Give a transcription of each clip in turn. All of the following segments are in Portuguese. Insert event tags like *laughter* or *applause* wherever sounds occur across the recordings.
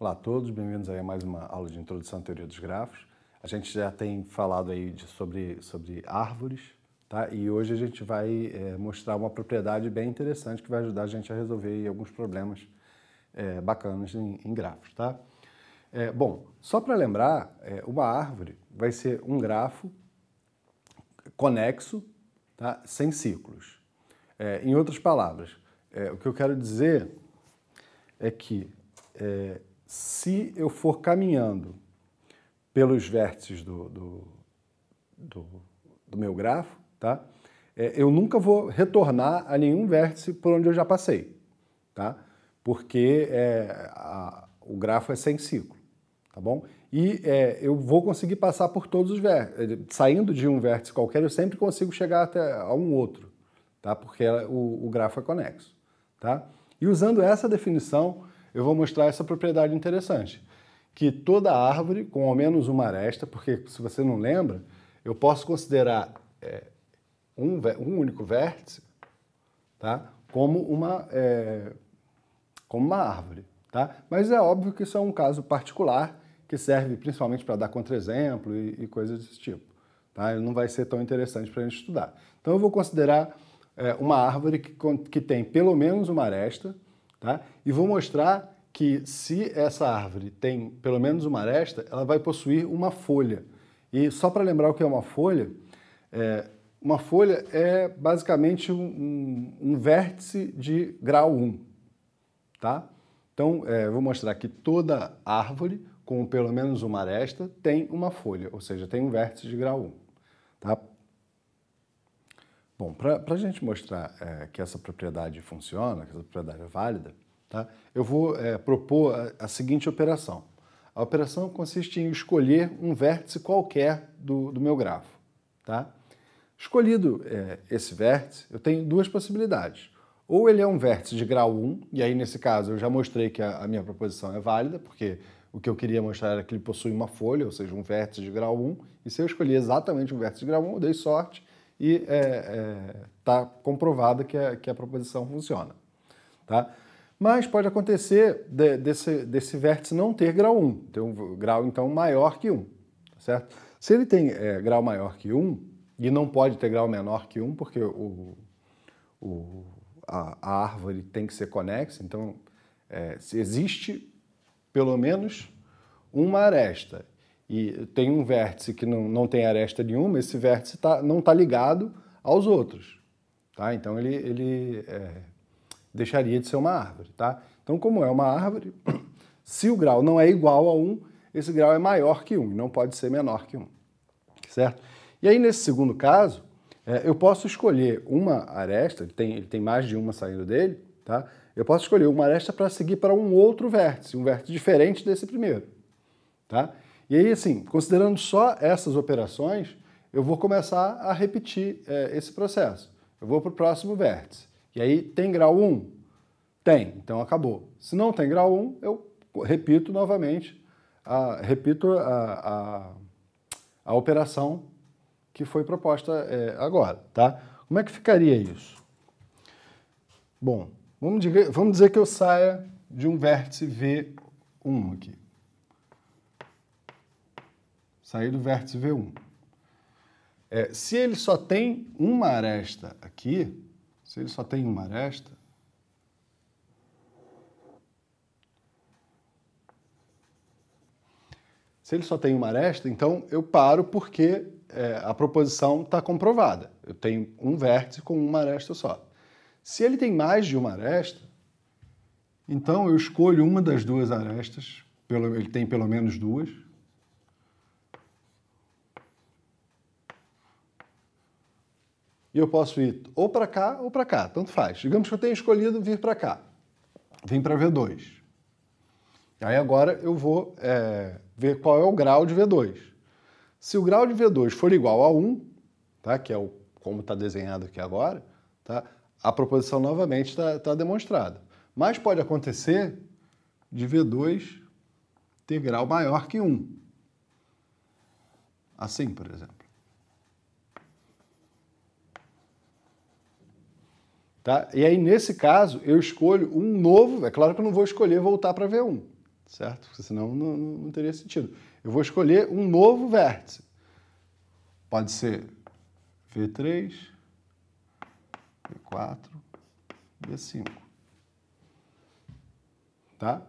Olá a todos, bem-vindos a mais uma aula de introdução à teoria dos grafos. A gente já tem falado aí de, sobre, sobre árvores, tá? E hoje a gente vai é, mostrar uma propriedade bem interessante que vai ajudar a gente a resolver alguns problemas é, bacanas em, em, grafos, tá? É, bom, só para lembrar, é, uma árvore vai ser um grafo conexo, tá? Sem ciclos. É, em outras palavras, é, o que eu quero dizer é que é, se eu for caminhando pelos vértices do, do, do, do meu grafo, tá? É, eu nunca vou retornar a nenhum vértice por onde eu já passei, tá? porque é, a, o grafo é sem ciclo, tá bom? E é, eu vou conseguir passar por todos os vértices. Saindo de um vértice qualquer, eu sempre consigo chegar até a um outro, tá? porque ela, o, o grafo é conexo. Tá? E usando essa definição, eu vou mostrar essa propriedade interessante, que toda árvore com ao menos uma aresta, porque se você não lembra, eu posso considerar é, um, um, único vértice tá, como, uma, é, como uma árvore. Tá? Mas é óbvio que isso é um caso particular que serve principalmente para dar contra-exemplo e, e, coisas desse tipo. Tá? Ele não vai ser tão interessante para a gente estudar. Então eu vou considerar é, uma árvore que, que tem pelo menos uma aresta, Tá? E vou mostrar que se essa árvore tem pelo menos uma aresta, ela vai possuir uma folha. E só para lembrar o que é uma folha, é, uma folha é basicamente um, um, vértice de grau 1. Tá? Então, é, vou mostrar que toda árvore com pelo menos uma aresta tem uma folha, ou seja, tem um vértice de grau 1. Tá? Bom, para a gente mostrar é, que essa propriedade funciona, que essa propriedade é válida, tá? eu vou é, propor a, a, seguinte operação. A operação consiste em escolher um vértice qualquer do, do meu grafo. Tá? Escolhido é, esse vértice, eu tenho duas possibilidades. Ou ele é um vértice de grau 1, e aí nesse caso eu já mostrei que a, a minha proposição é válida, porque o que eu queria mostrar era que ele possui uma folha, ou seja, um vértice de grau 1, e se eu escolhi exatamente um vértice de grau 1, eu dei sorte, e está é, é, tá comprovado que a, que a proposição funciona. Tá? Mas pode acontecer de, desse, desse vértice não ter grau 1, ter um grau então maior que 1, tá certo? Se ele tem é, grau maior que 1, e não pode ter grau menor que 1, porque o, o a, a, árvore tem que ser conexa, então é, existe pelo menos uma aresta e tem um vértice que não, não tem aresta nenhuma, esse vértice tá, não está ligado aos outros. Tá? Então ele, ele é, deixaria de ser uma árvore. Tá? Então, como é uma árvore, *coughs* se o grau não é igual a 1, esse grau é maior que 1, não pode ser menor que 1. Certo? E aí, nesse segundo caso, é, eu posso escolher uma aresta, ele tem, ele tem mais de uma saindo dele, tá? eu posso escolher uma aresta para seguir para um outro vértice, um vértice diferente desse primeiro. Tá? E aí, assim, considerando só essas operações, eu vou começar a repetir é, esse processo. Eu vou para o próximo vértice. E aí, tem grau 1? Tem, então acabou. Se não tem grau 1, eu repito novamente, a, repito a, a, a operação que foi proposta é, agora, tá? Como é que ficaria isso? Bom, vamos dizer, vamos dizer que eu saia de um vértice V1 aqui sair do vértice V1. É, se ele só tem uma aresta aqui, se ele só tem uma aresta, se ele só tem uma aresta, então eu paro porque é, a proposição está comprovada. Eu tenho um vértice com uma aresta só. Se ele tem mais de uma aresta, então eu escolho uma das duas arestas, ele tem pelo menos duas, e eu posso ir ou para cá ou para cá, tanto faz. Digamos que eu tenha escolhido vir para cá. Vim para V2. aí agora eu vou é, ver qual é o grau de V2. Se o grau de V2 for igual a 1, tá, que é o, como está desenhado aqui agora, tá, a proposição novamente está tá demonstrada. Mas pode acontecer de V2 ter grau maior que 1. Assim, por exemplo. Tá? E aí, nesse caso, eu escolho um novo. É claro que eu não vou escolher voltar para V1, certo? Porque senão não, não teria sentido. Eu vou escolher um novo vértice. Pode ser V3, V4, V5. Tá?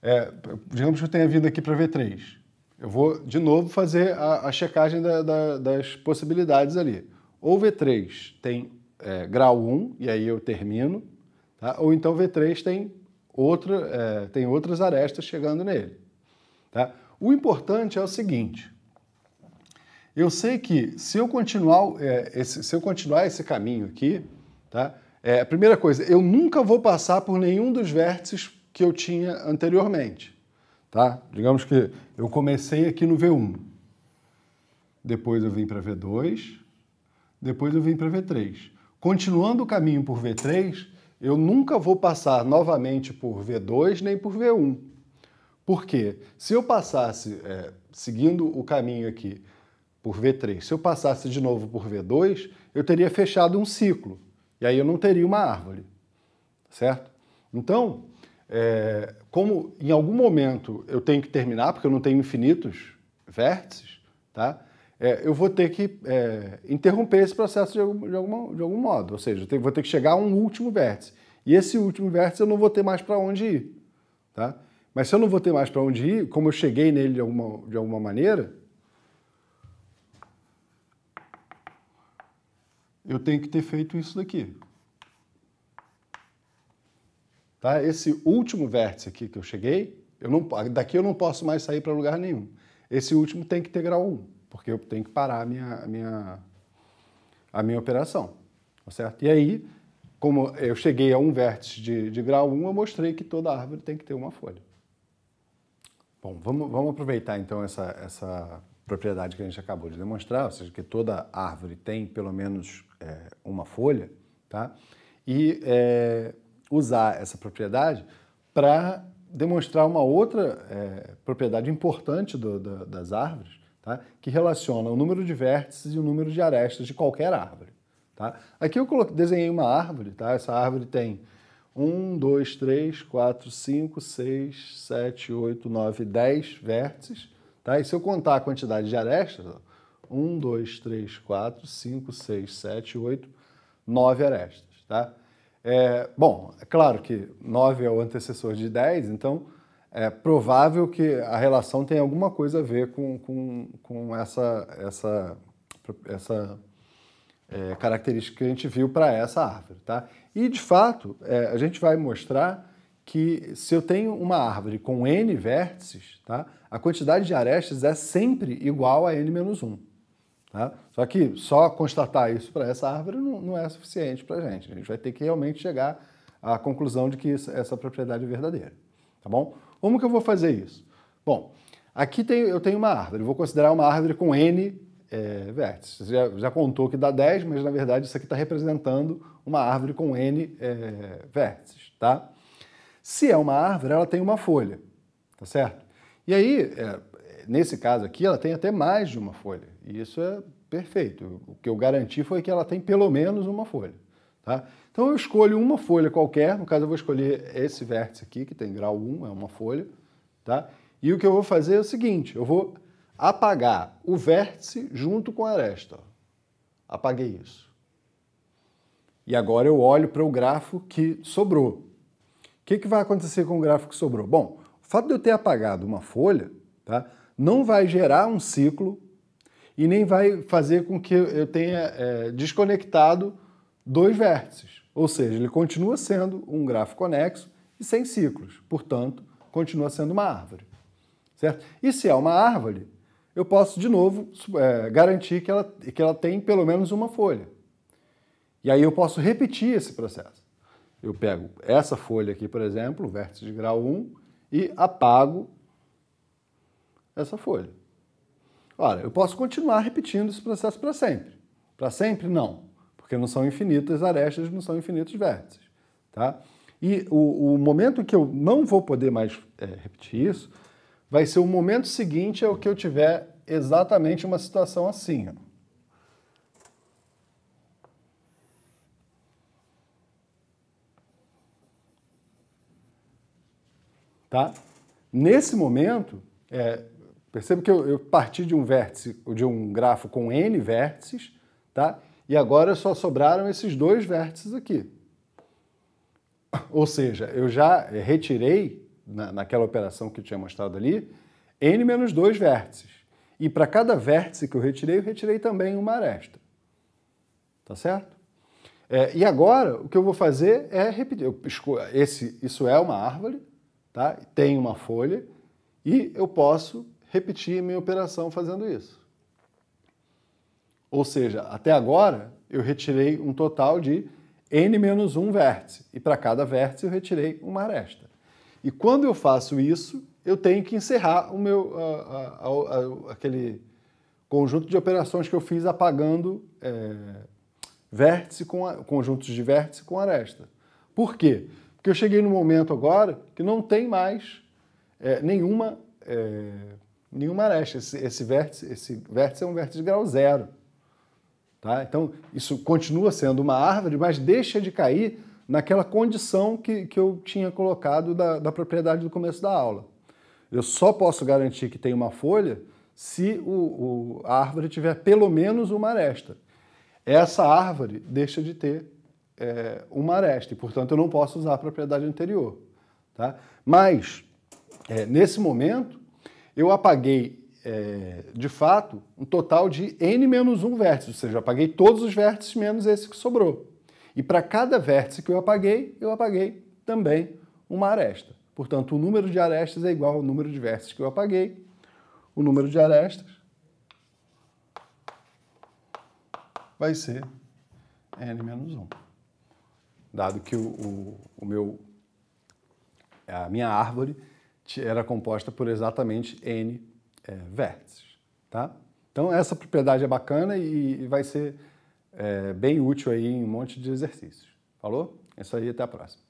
É, digamos que eu tenha vindo aqui para V3. Eu vou, de novo, fazer a, a checagem da, da, das possibilidades ali. Ou V3 tem é, grau 1, e aí eu termino, tá? ou então V3 tem, outra é, tem outras arestas chegando nele. Tá? O importante é o seguinte, eu sei que se eu continuar, é, esse, se eu continuar esse caminho aqui, tá? É, a primeira coisa, eu nunca vou passar por nenhum dos vértices que eu tinha anteriormente. Tá? Digamos que eu comecei aqui no V1, depois eu vim para V2, depois eu vim para V3. Continuando o caminho por V3, eu nunca vou passar novamente por V2 nem por V1. Por quê? Se eu passasse, é, seguindo o caminho aqui por V3, se eu passasse de novo por V2, eu teria fechado um ciclo. E aí eu não teria uma árvore. Certo? Então, é, como em algum momento eu tenho que terminar, porque eu não tenho infinitos vértices, tá? é, eu vou ter que é, interromper esse processo de, algum, de, de algum modo. Ou seja, eu vou ter que chegar a um último vértice. E esse último vértice eu não vou ter mais para onde ir. Tá? Mas se eu não vou ter mais para onde ir, como eu cheguei nele de alguma, de alguma maneira, eu tenho que ter feito isso daqui. Tá? Esse último vértice aqui que eu cheguei, eu não, daqui eu não posso mais sair para lugar nenhum. Esse último tem que ter grau 1 porque eu tenho que parar a minha, a minha, a minha operação, tá certo? E aí, como eu cheguei a um vértice de, de grau 1, eu mostrei que toda árvore tem que ter uma folha. Bom, vamos, vamos aproveitar então essa, essa propriedade que a gente acabou de demonstrar, ou seja, que toda árvore tem pelo menos é, uma folha, tá? E é, usar essa propriedade para demonstrar uma outra é, propriedade importante do, do, das árvores, tá? que relaciona o número de vértices e o número de arestas de qualquer árvore. Tá? Aqui eu coloquei, desenhei uma árvore, tá? essa árvore tem 1, 2, 3, 4, 5, 6, 7, 8, 9, 10 vértices. Tá? E se eu contar a quantidade de arestas, 1, 2, 3, 4, 5, 6, 7, 8, 9 arestas. Tá? É, bom, é claro que 9 é o antecessor de 10, então é provável que a relação tenha alguma coisa a ver com, com, com essa, essa, essa é, característica que a gente viu para essa árvore. Tá? E, de fato, é, a gente vai mostrar que se eu tenho uma árvore com n vértices, tá? a quantidade de arestas é sempre igual a n menos 1. Tá? Só que só constatar isso para essa árvore não, não é suficiente para a gente. A gente vai ter que realmente chegar à conclusão de que essa propriedade é verdadeira. Tá bom? Como que eu vou fazer isso? Bom, aqui tem, eu tenho uma árvore, vou considerar uma árvore com N é, vértices. Você já, já, contou que dá 10, mas na verdade isso aqui está representando uma árvore com N é, vértices, tá? Se é uma árvore, ela tem uma folha, tá certo? E aí, é, nesse caso aqui, ela tem até mais de uma folha, e isso é perfeito. O que eu garanti foi que ela tem pelo menos uma folha. Tá? Então eu escolho uma folha qualquer, no caso eu vou escolher esse vértice aqui, que tem grau 1, é uma folha, tá? e o que eu vou fazer é o seguinte, eu vou apagar o vértice junto com a aresta. Apaguei isso. E agora eu olho para o grafo que sobrou. O que, que vai acontecer com o grafo que sobrou? Bom, o fato de eu ter apagado uma folha tá, não vai gerar um ciclo e nem vai fazer com que eu tenha é, desconectado dois vértices, ou seja, ele continua sendo um grafo conexo e sem ciclos, portanto, continua sendo uma árvore. Certo? E se é uma árvore, eu posso de novo é, garantir que ela, que ela tem pelo menos uma folha. E aí eu posso repetir esse processo. Eu pego essa folha aqui, por exemplo, o vértice de grau 1, e apago essa folha. Olha, eu posso continuar repetindo esse processo para sempre. Para sempre, não porque não são infinitas arestas, não são infinitos vértices. Tá? E o, o momento que eu não vou poder mais é, repetir isso vai ser o momento seguinte ao que eu tiver exatamente uma situação assim. Ó. Tá? Nesse momento, é, que eu, eu parti de um vértice, de um grafo com n vértices, tá? E agora só sobraram esses dois vértices aqui. Ou seja, eu já retirei, na, naquela operação que eu tinha mostrado ali, n menos dois vértices. E para cada vértice que eu retirei, eu retirei também uma aresta. Tá certo? É, e agora, o que eu vou fazer é repetir. Eu, esse, isso é uma árvore, tá? tem uma folha, e eu posso repetir minha operação fazendo isso. Ou seja, até agora eu retirei um total de n menos um vértice, e para cada vértice eu retirei uma aresta. E quando eu faço isso, eu tenho que encerrar o meu, aquele conjunto de operações que eu fiz apagando é, vértice com conjuntos de vértice com aresta. Por quê? Porque eu cheguei no momento agora que não tem mais é, nenhuma, é, nenhuma aresta. Esse, esse, vértice, esse vértice é um vértice de grau zero. Tá? Então, isso continua sendo uma árvore, mas deixa de cair naquela condição que, que eu tinha colocado da, da propriedade do começo da aula. Eu só posso garantir que tem uma folha se o, o, a árvore tiver pelo menos uma aresta. Essa árvore deixa de ter é, uma aresta e, portanto, eu não posso usar a propriedade anterior. Tá? Mas, é, nesse momento, eu apaguei é, de fato, um total de n menos um vértices ou seja, eu apaguei todos os vértices menos esse que sobrou. E para cada vértice que eu apaguei, eu apaguei também uma aresta. Portanto, o número de arestas é igual ao número de vértices que eu apaguei. O número de arestas vai ser n menos 1. Dado que o, o, o meu, a minha árvore era composta por exatamente n é, vértices, tá? Então essa propriedade é bacana e, e vai ser é, bem útil aí em um monte de exercícios. Falou? É isso aí, até a próxima.